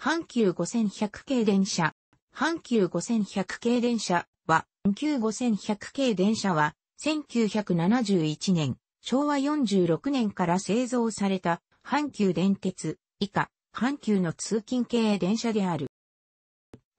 阪急5100系電車、阪急5100系電車は、阪急5100系電車は、1971年、昭和46年から製造された、阪急電鉄、以下、阪急の通勤系電車である。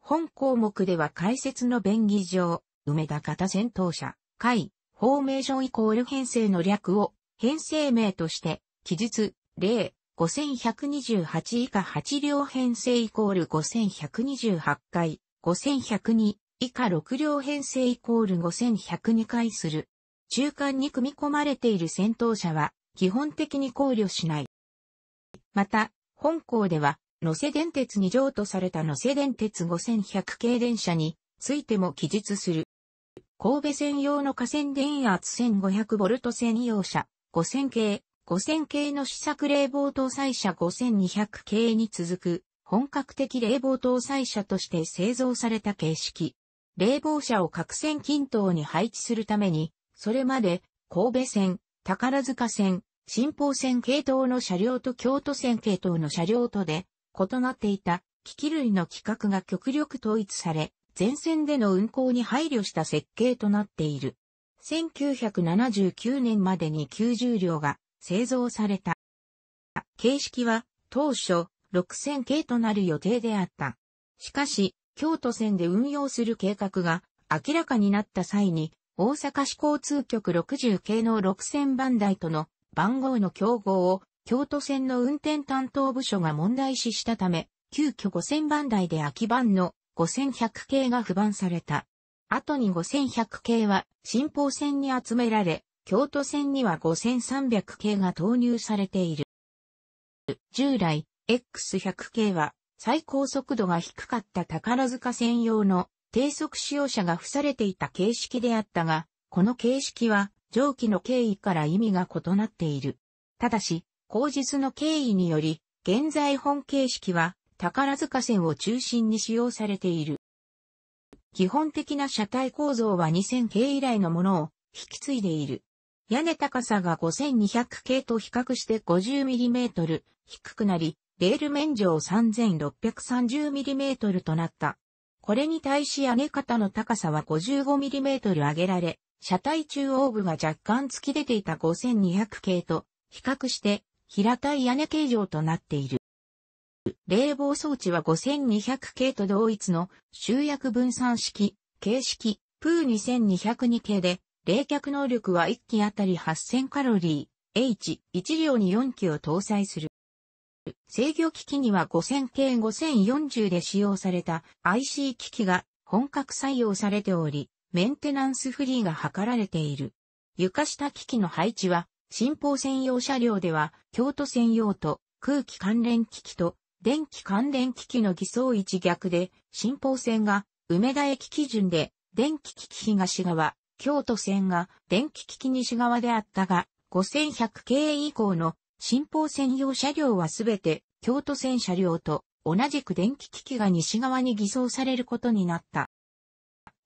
本項目では解説の便宜上、梅田型戦闘車、会、フォーメーションイコール編成の略を、編成名として、記述、例、5128以下8両編成イコール5128回、5102以下6両編成イコール5102回する。中間に組み込まれている戦闘車は基本的に考慮しない。また、本校では、野瀬電鉄に譲渡された野瀬電鉄5100系電車についても記述する。神戸専用の河川電圧 1500V 専用車5000系5000系の試作冷房搭載車5200系に続く本格的冷房搭載車として製造された形式。冷房車を各線均等に配置するために、それまで神戸線、宝塚線、新宝線系統の車両と京都線系統の車両とで異なっていた機器類の規格が極力統一され、全線での運行に配慮した設計となっている。1979年までに90両が製造された。形式は当初6000系となる予定であった。しかし、京都線で運用する計画が明らかになった際に、大阪市交通局60系の6000番台との番号の競合を京都線の運転担当部署が問題視したため、急遽5000番台で空き番の5100系が不番された。後に5100系は新報線に集められ、京都線には5300系が投入されている。従来、X100 系は最高速度が低かった宝塚専用の低速使用者が付されていた形式であったが、この形式は上記の経緯から意味が異なっている。ただし、後述の経緯により、現在本形式は宝塚線を中心に使用されている。基本的な車体構造は2000系以来のものを引き継いでいる。屋根高さが5200系と比較して 50mm 低くなり、レール面上 3630mm となった。これに対し屋根型の高さは 55mm 上げられ、車体中央部が若干突き出ていた5200系と比較して平たい屋根形状となっている。冷房装置は5200系と同一の集約分散式、形式、プー2202系で冷却能力は1機あたり8000カロリー、H、1両に4機を搭載する。制御機器には5000系5040で使用された IC 機器が本格採用されており、メンテナンスフリーが図られている。床下機器の配置は、新方専用車両では、京都専用と空気関連機器と電気関連機器の偽装位置逆で、新方線が梅田駅基準で電気機器東側、京都線が電気機器西側であったが、5100系以降の新法専用車両はすべて京都線車両と同じく電気機器が西側に偽装されることになった。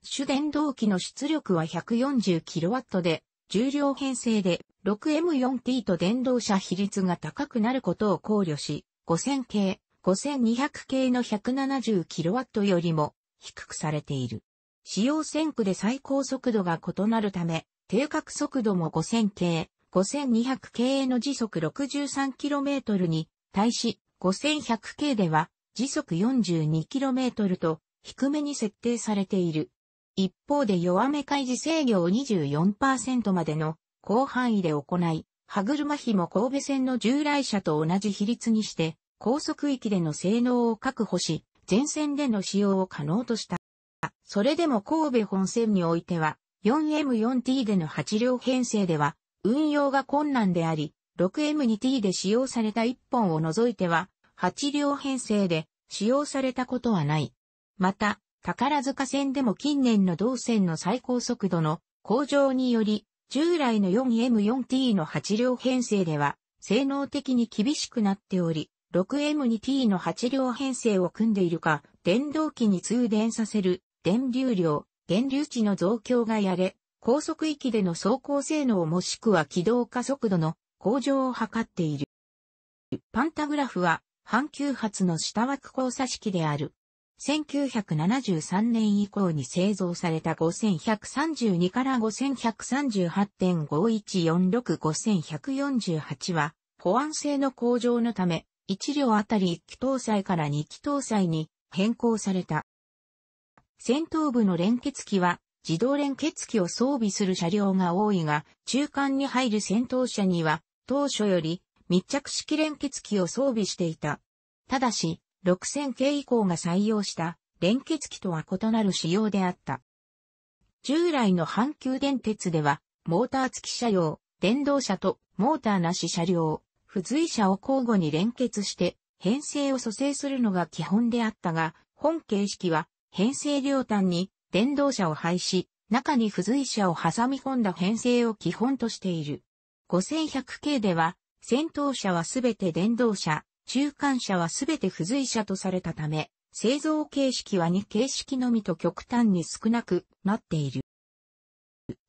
主電動機の出力は 140kW で、重量編成で 6M4T と電動車比率が高くなることを考慮し、5000系、5200系の 170kW よりも低くされている。使用線区で最高速度が異なるため、定格速度も5000系、5200系の時速 63km に対し、5100系では時速 42km と低めに設定されている。一方で弱め開示制御を24%までの広範囲で行い、歯車比も神戸線の従来車と同じ比率にして、高速域での性能を確保し、全線での使用を可能とした。それでも神戸本線においては、4M4T での8両編成では、運用が困難であり、6M2T で使用された1本を除いては、8両編成で使用されたことはない。また、宝塚線でも近年の同線の最高速度の向上により、従来の 4M4T の8両編成では、性能的に厳しくなっており、6M2T の8両編成を組んでいるか、電動機に通電させる電流量、電流値の増強がやれ、高速域での走行性能もしくは軌道加速度の向上を図っている。パンタグラフは、半球発の下枠交差式である。1973年以降に製造された5132から5138.5146-5148は、保安性の向上のため、1両あたり1機搭載から2機搭載に変更された。戦闘部の連結機は自動連結機を装備する車両が多いが、中間に入る戦闘車には当初より密着式連結機を装備していた。ただし、6000系以降が採用した連結機とは異なる仕様であった。従来の阪急電鉄では、モーター付き車両、電動車とモーターなし車両、付随車を交互に連結して編成を蘇生するのが基本であったが、本形式は編成両端に電動車を廃止、中に付随車を挟み込んだ編成を基本としている。5100系では、先頭車はすべて電動車、中間車はすべて付随車とされたため、製造形式は2形式のみと極端に少なくなっている。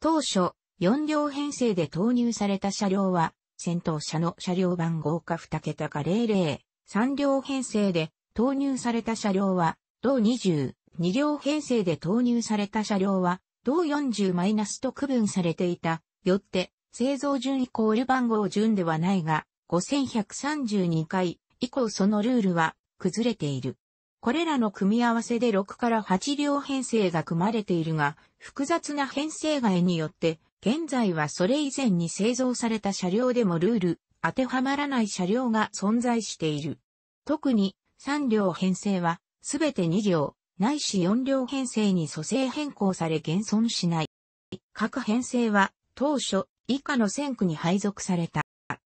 当初、4両編成で投入された車両は、先頭車の車両番号か2桁か00、3両編成で投入された車両は、同20、2両編成で投入された車両は、同40と区分されていた。よって、製造順イコール番号順ではないが、5132回以降そのルールは崩れている。これらの組み合わせで6から8両編成が組まれているが、複雑な編成外によって、現在はそれ以前に製造された車両でもルール、当てはまらない車両が存在している。特に3両編成は、すべて2両、ないし4両編成に組成変更され現存しない。各編成は当初以下の線区に配属された。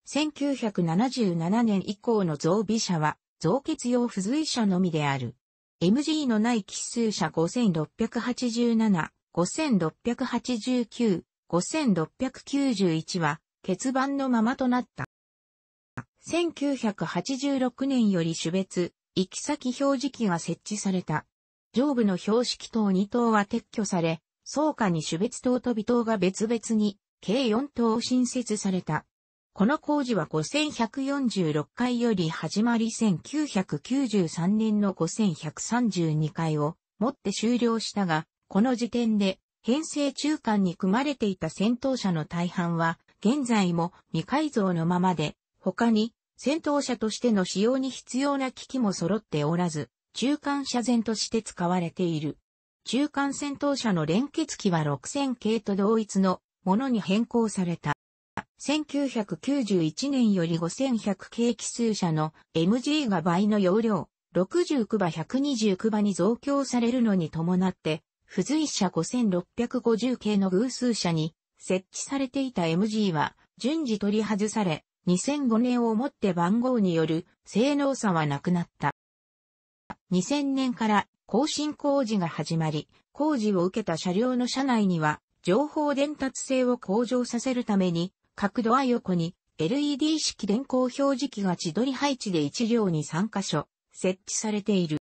1977年以降の増備車は増結用付随車のみである。MG のない奇数車5687、5689、5691は欠番のままとなった。1986年より種別、行き先表示器が設置された。上部の標識塔2塔は撤去され、草加に種別塔と微塔が別々に、計4塔新設された。この工事は5146回より始まり1993年の5132回をもって終了したが、この時点で編成中間に組まれていた戦闘車の大半は現在も未改造のままで、他に戦闘車としての使用に必要な機器も揃っておらず、中間車前として使われている。中間戦闘車の連結機は6000系と同一のものに変更された。1991年より5100系奇数車の MG が倍の容量、69馬129馬に増強されるのに伴って、付随車5650系の偶数車に設置されていた MG は順次取り外され、2005年をもって番号による性能差はなくなった。2000年から更新工事が始まり、工事を受けた車両の車内には、情報伝達性を向上させるために、角度は横に LED 式電光表示器が自撮り配置で1両に3カ所設置されている。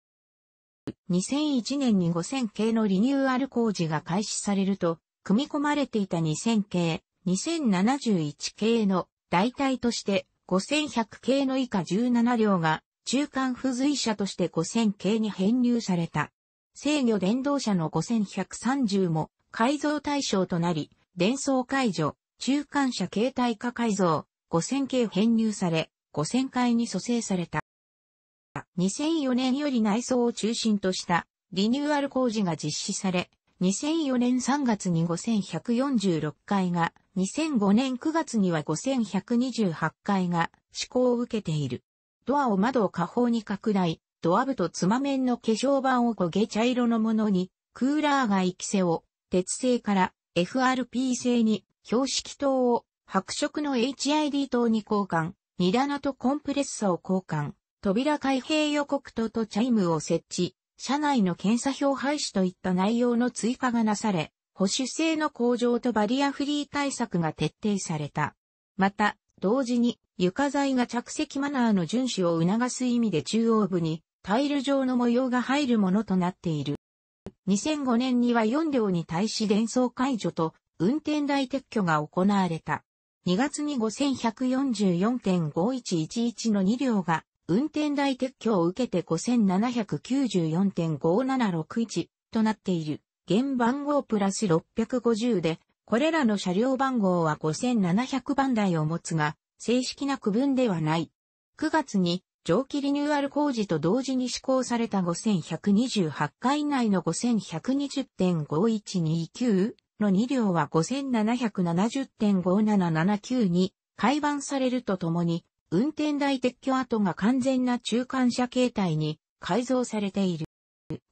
2001年に5000系のリニューアル工事が開始されると、組み込まれていた2000系、2071系の代替として5100系の以下17両が中間付随車として5000系に編入された。制御電動車の5130も改造対象となり、電装解除、中間車形態化改造、5000系編入され、5000回に蘇生された。2004年より内装を中心としたリニューアル工事が実施され、2004年3月に5146回が、2005年9月には5128回が施行を受けている。ドアを窓を下方に拡大、ドア部とつま面の化粧板を焦げ茶色のものに、クーラーが行き背を、鉄製から FRP 製に、標識灯を白色の HID 灯に交換、荷棚とコンプレッサを交換、扉開閉予告灯とチャイムを設置、車内の検査表廃止といった内容の追加がなされ、保守性の向上とバリアフリー対策が徹底された。また、同時に床材が着席マナーの遵守を促す意味で中央部にタイル状の模様が入るものとなっている。2005年には4両に対し伝送解除と運転台撤去が行われた。2月に5144.5111の2両が運転台撤去を受けて5794.5761となっている。現番号プラス650でこれらの車両番号は5700番台を持つが、正式な区分ではない。9月に蒸気リニューアル工事と同時に施行された5128回以内の5120.5129の2両は5770.57779に改版されるとともに、運転台撤去跡が完全な中間車形態に改造されている。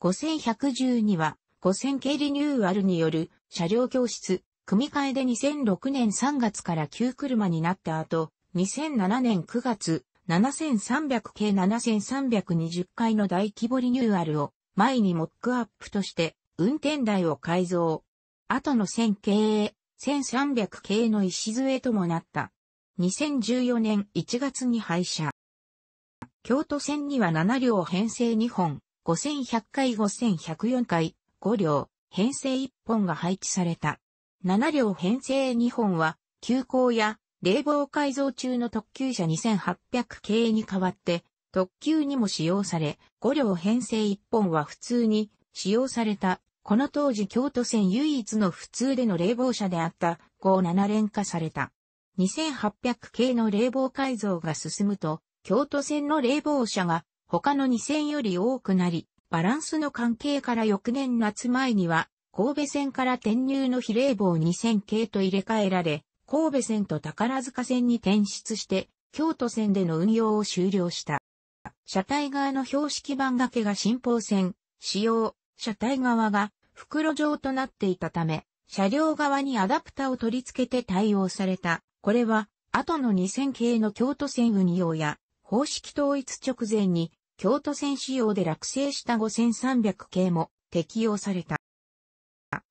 5112は5000系リニューアルによる車両教室、組み替えで2006年3月から旧車になった後、2007年9月、7300系7320回の大規模リニューアルを前にモックアップとして運転台を改造。後の1000系、1300系の礎ともなった。2014年1月に廃車。京都線には7両編成2本、5100回5104回、5両、編成1本が配置された。7両編成2本は、急行や冷房改造中の特急車2800系に代わって、特急にも使用され、5両編成1本は普通に使用された、この当時京都線唯一の普通での冷房車であった57連化された。2800系の冷房改造が進むと、京都線の冷房車が他の2000より多くなり、バランスの関係から翌年夏前には神戸線から転入の比例棒2000系と入れ替えられ、神戸線と宝塚線に転出して、京都線での運用を終了した。車体側の標識番掛けが新方線、使用、車体側が袋状となっていたため、車両側にアダプタを取り付けて対応された。これは、後の2000系の京都線運用や、方式統一直前に、京都線仕様で落成した5300系も適用された。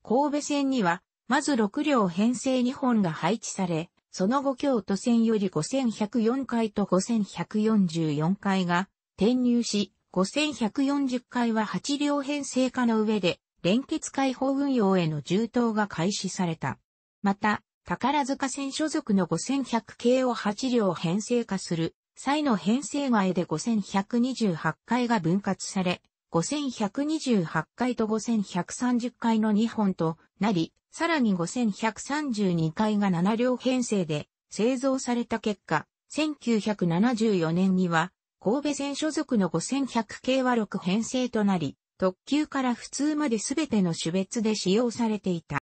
神戸線には、まず6両編成2本が配置され、その後京都線より5104回と5144回が転入し、5140回は8両編成化の上で、連結解放運用への充当が開始された。また、宝塚線所属の5100系を8両編成化する際の編成外で5128回が分割され、5128回と5130回の2本となり、さらに5132回が7両編成で製造された結果、1974年には神戸線所属の5100系は6編成となり、特急から普通まで全ての種別で使用されていた。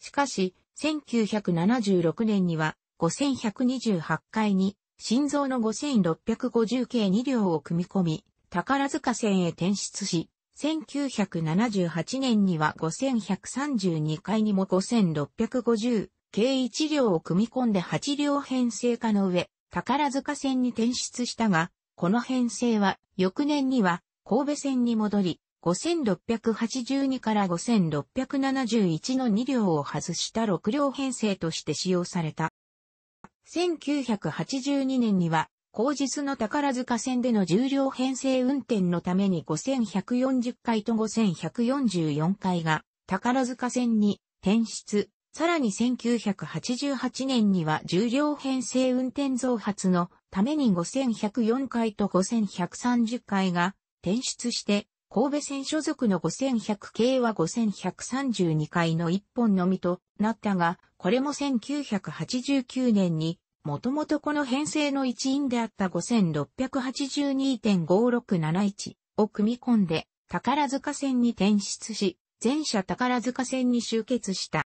しかし、1976年には5128回に心臓の5650系2両を組み込み、宝塚線へ転出し、1978年には5132回にも5650計1両を組み込んで8両編成化の上、宝塚線に転出したが、この編成は翌年には神戸線に戻り、5682から5671の2両を外した6両編成として使用された。1982年には後日の宝塚線での重量編成運転のために5140回と5144回が宝塚線に転出、さらに1988年には重量編成運転増発のために5104回と5130回が転出して神戸線所属の5100系は5132回の一本のみとなったが、これも1989年にもともとこの編成の一員であった5682.5671を組み込んで、宝塚線に転出し、全社宝塚線に集結した。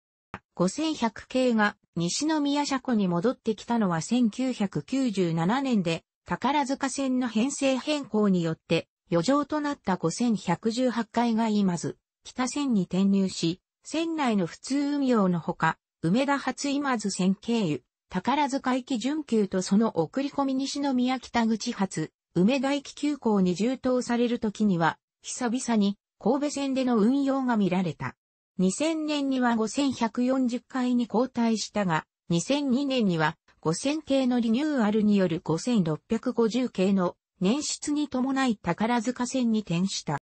5100系が西宮車庫に戻ってきたのは1997年で、宝塚線の編成変更によって、余剰となった5118回が今ず、北線に転入し、線内の普通運用のほか、梅田初今津線経由、宝塚駅準急とその送り込み西宮北口発、梅田駅急行に充当される時には、久々に神戸線での運用が見られた。2000年には5140回に交代したが、2002年には5000系のリニューアルによる5650系の年出に伴い宝塚線に転した。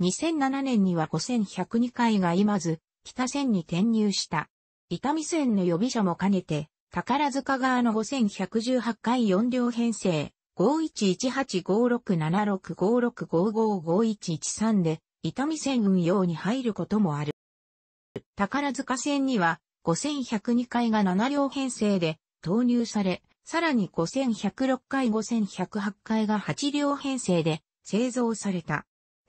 2007年には5102回が今ず、北線に転入した。伊丹線の予備者も兼ねて、宝塚側の5118回4両編成、5118567656555113で、伊丹線運用に入ることもある。宝塚線には、5102回が7両編成で投入され、さらに5106回5108回が8両編成で製造された。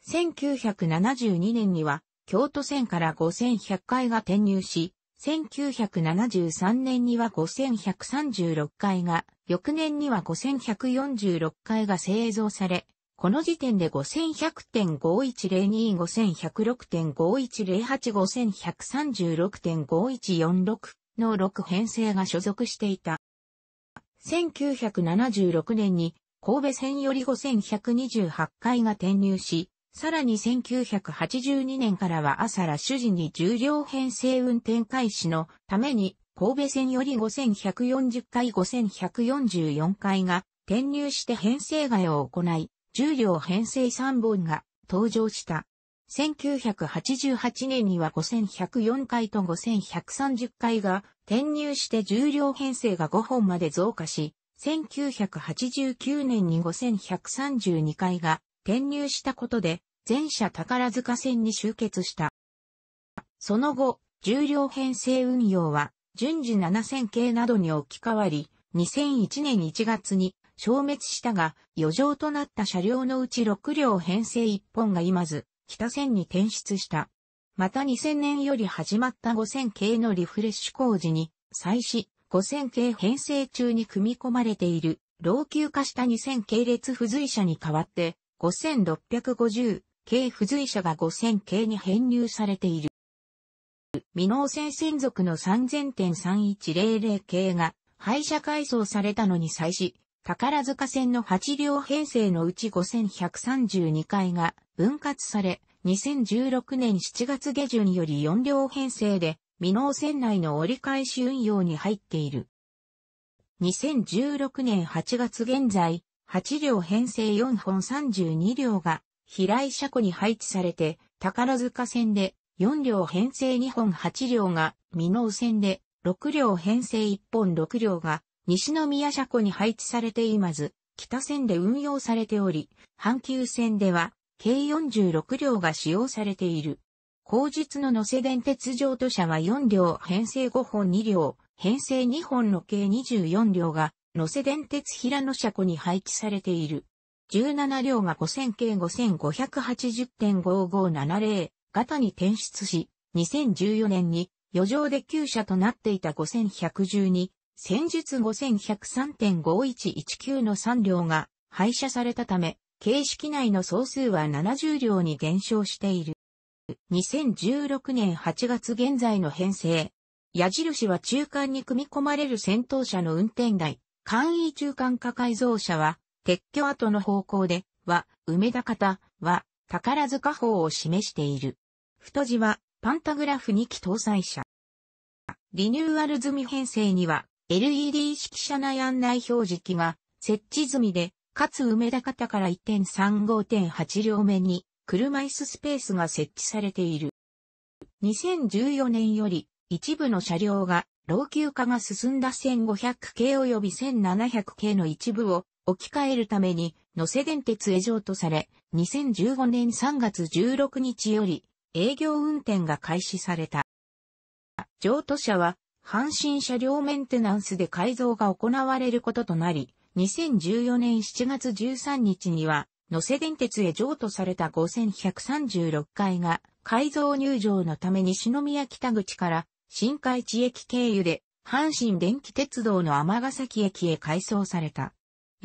1972年には、京都線から5100回が転入し、1973年には5136回が、翌年には5146回が製造され、この時点で5100.51025106.51085136.5146の6編成が所属していた。1976年に神戸線より5128回が転入し、さらに1982年からは朝ラ主事に重量編成運転開始のために神戸線より5140回5144回が転入して編成替えを行い、重量編成3本が登場した。1988年には5104回と5130回が転入して重量編成が5本まで増加し、1989年に5132回が転入したことで、全社宝塚線に集結した。その後、重量編成運用は、順次7000系などに置き換わり、2001年1月に消滅したが、余剰となった車両のうち6両編成1本が今ず、北線に転出した。また2000年より始まった5000系のリフレッシュ工事に、再始、5000系編成中に組み込まれている、老朽化した2000系列付随車に代わって、5650系付随者が5000系に編入されている。未納線専属の3000.3100系が廃車改装されたのに際し、宝塚線の8両編成のうち5132回が分割され、2016年7月下旬より4両編成で、未納線内の折り返し運用に入っている。2016年8月現在、8両編成4本32両が平井車庫に配置されて、宝塚線で4両編成2本8両が美濃線で、6両編成1本6両が西宮車庫に配置されていまず、北線で運用されており、阪急線では計46両が使用されている。後日の野瀬電鉄上都車は4両編成5本2両、編成2本の計24両が野瀬電鉄平野車庫に配置されている。17両が5000系5580.5570型に転出し、2014年に余剰で旧車となっていた5112、戦術5103.5119の3両が廃車されたため、形式内の総数は70両に減少している。2016年8月現在の編成。矢印は中間に組み込まれる戦闘車の運転台、簡易中間化改造車は、撤去後の方向で、は、梅田方、は、宝塚法を示している。太字は、パンタグラフ2機搭載車。リニューアル済み編成には、LED 式車内案内表示器が設置済みで、かつ梅田方から1.35.8両目に、車椅子スペースが設置されている。2014年より、一部の車両が老朽化が進んだ1500系及び1700系の一部を置き換えるために、野瀬電鉄へ譲渡され、2015年3月16日より営業運転が開始された。譲渡車は、阪神車両メンテナンスで改造が行われることとなり、2014年7月13日には、野瀬電鉄へ譲渡された5136階が改造入場のために篠宮北口から新海地駅経由で、阪神電気鉄道の尼崎駅へ改装された。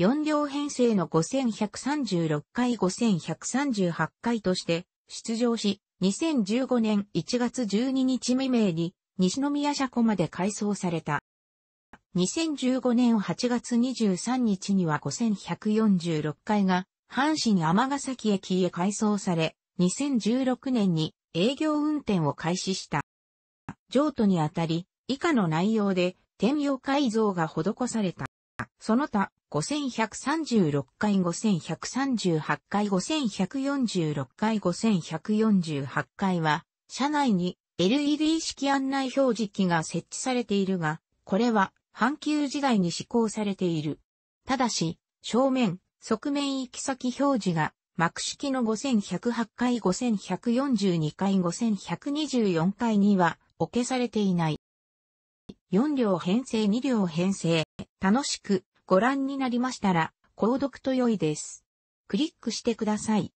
4両編成の5136回5138回として出場し、2015年1月12日未明に西宮車庫まで改装された。2015年8月23日には5146回が阪神尼崎駅へ改装され、2016年に営業運転を開始した。譲渡にあたり、以下の内容で、転用改造が施された。その他、5136回、5138回、5146回、5148回は、車内に LED 式案内表示器が設置されているが、これは、阪急時代に施行されている。ただし、正面、側面行き先表示が、幕式の5108回、5142回、5124回には、おけされていない。4両編成2両編成。楽しくご覧になりましたら、購読と良いです。クリックしてください。